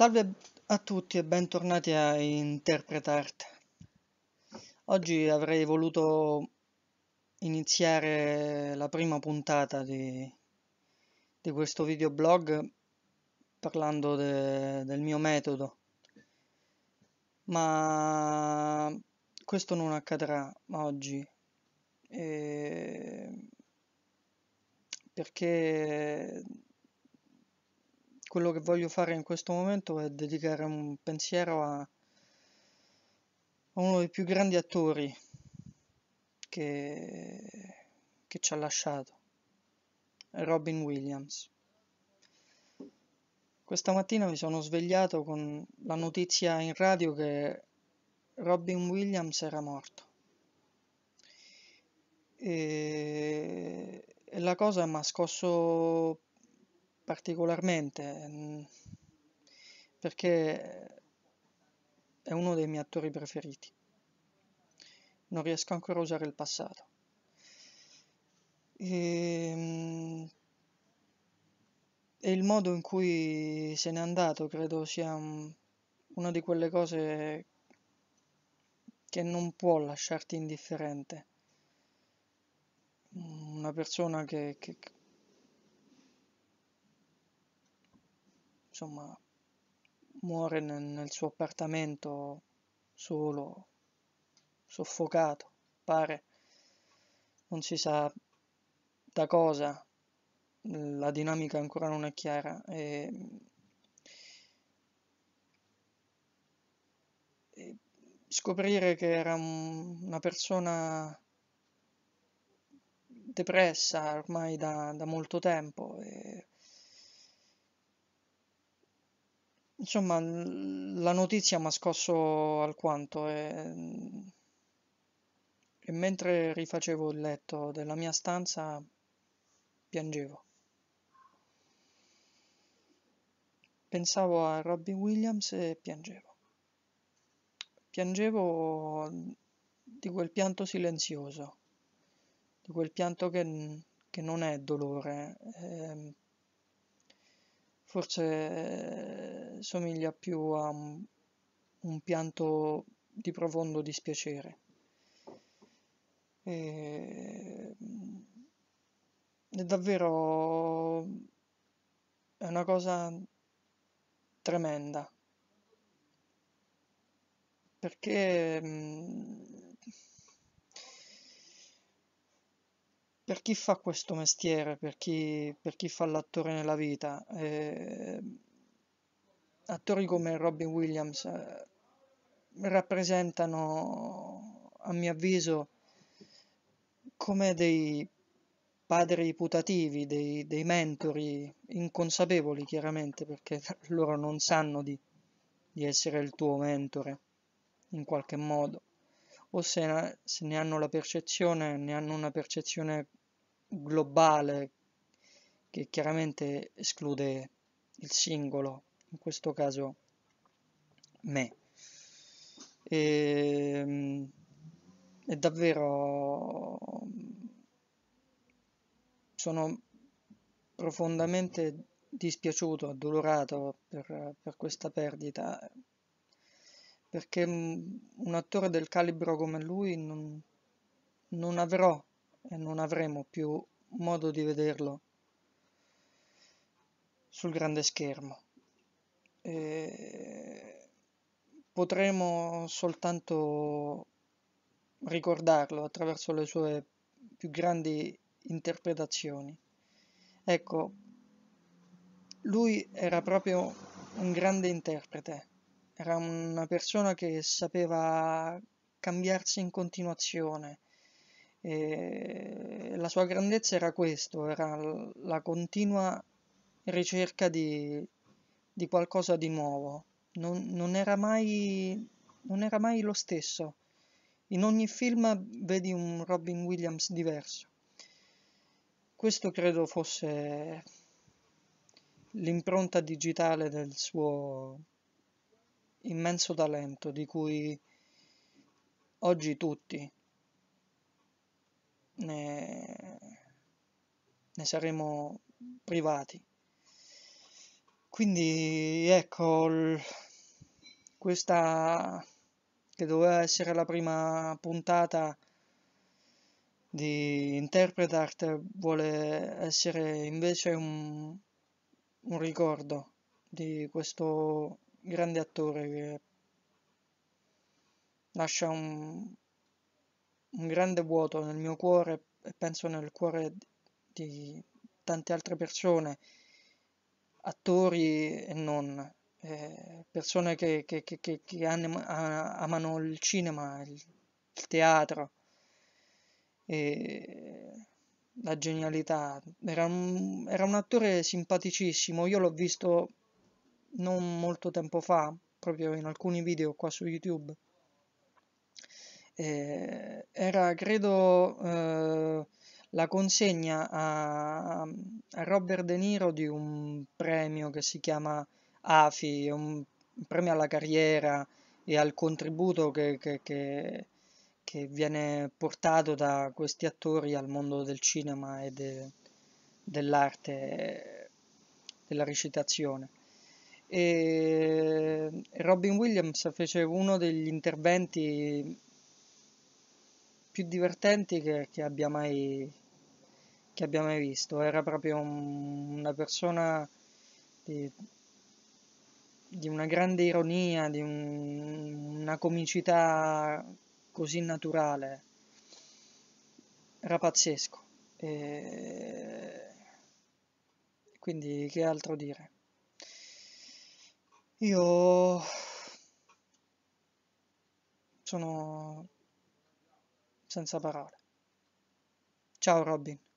Salve a tutti e bentornati a Interpretarte. Oggi avrei voluto iniziare la prima puntata di, di questo videoblog parlando de, del mio metodo, ma questo non accadrà oggi e eh, perché quello che voglio fare in questo momento è dedicare un pensiero a, a uno dei più grandi attori che, che ci ha lasciato, Robin Williams. Questa mattina mi sono svegliato con la notizia in radio che Robin Williams era morto. E, e la cosa mi ha scosso particolarmente mm, perché è uno dei miei attori preferiti. Non riesco ancora a usare il passato. E, ehm, e il modo in cui se n'è andato credo sia una di quelle cose che non può lasciarti indifferente. Una persona che, che, insomma, muore nel, nel suo appartamento solo, soffocato, pare, non si sa da cosa, la dinamica ancora non è chiara. E, e scoprire che era un, una persona depressa ormai da, da molto tempo. E, Insomma, la notizia mi ha scosso alquanto e, e mentre rifacevo il letto della mia stanza piangevo. Pensavo a Robbie Williams e piangevo. Piangevo di quel pianto silenzioso, di quel pianto che, che non è dolore. Eh, forse eh, somiglia più a un, un, pianto di profondo dispiacere. E, ehm, è davvero è una cosa tremenda perché mh, mm, per chi fa questo mestiere, per chi, per chi fa l'attore nella vita, eh, attori come Robin Williams eh, rappresentano, a mio avviso, come dei padri putativi, dei, dei, mentori inconsapevoli chiaramente, perché loro non sanno di, di essere il tuo mentore in qualche modo o se, se, ne hanno la percezione, ne hanno una percezione globale che chiaramente esclude il singolo, in questo caso me. E, ehm, è davvero sono profondamente dispiaciuto, addolorato per, per questa perdita perché un attore del calibro come lui non, non avrò e non avremo più modo di vederlo sul grande schermo. E potremo soltanto ricordarlo attraverso le sue più grandi interpretazioni. Ecco, lui era proprio un grande interprete, era una persona che sapeva cambiarsi in continuazione, e la sua grandezza era questo, era la continua ricerca di, di qualcosa di nuovo. Non, non, era mai, non era mai lo stesso. In ogni film vedi un Robin Williams diverso. Questo credo fosse l'impronta digitale del suo immenso talento di cui oggi tutti, ne, ne saremo privati. Quindi ecco, l, questa che doveva essere la prima puntata di Interpretart vuole essere invece un, un ricordo di questo grande attore che lascia un, un grande vuoto nel mio cuore e penso nel cuore di tante altre persone, attori e non, eh, persone che, che, che, che anima, amano il cinema, il, il teatro, la genialità. Era un, era un attore simpaticissimo, io l'ho visto non molto tempo fa, proprio in alcuni video qua su YouTube eh, era credo eh, la consegna a, a, Robert De Niro di un premio che si chiama AFI, un premio alla carriera e al contributo che, che, che, che viene portato da questi attori al mondo del cinema e de, dell'arte della recitazione. E Robin Williams fece uno degli interventi più divertenti che, che, abbia, mai, che abbia mai visto. Era proprio un, una persona di, di, una grande ironia, di un, una comicità così naturale. Era pazzesco. E... Quindi che altro dire? Io sono senza parole. Ciao Robin.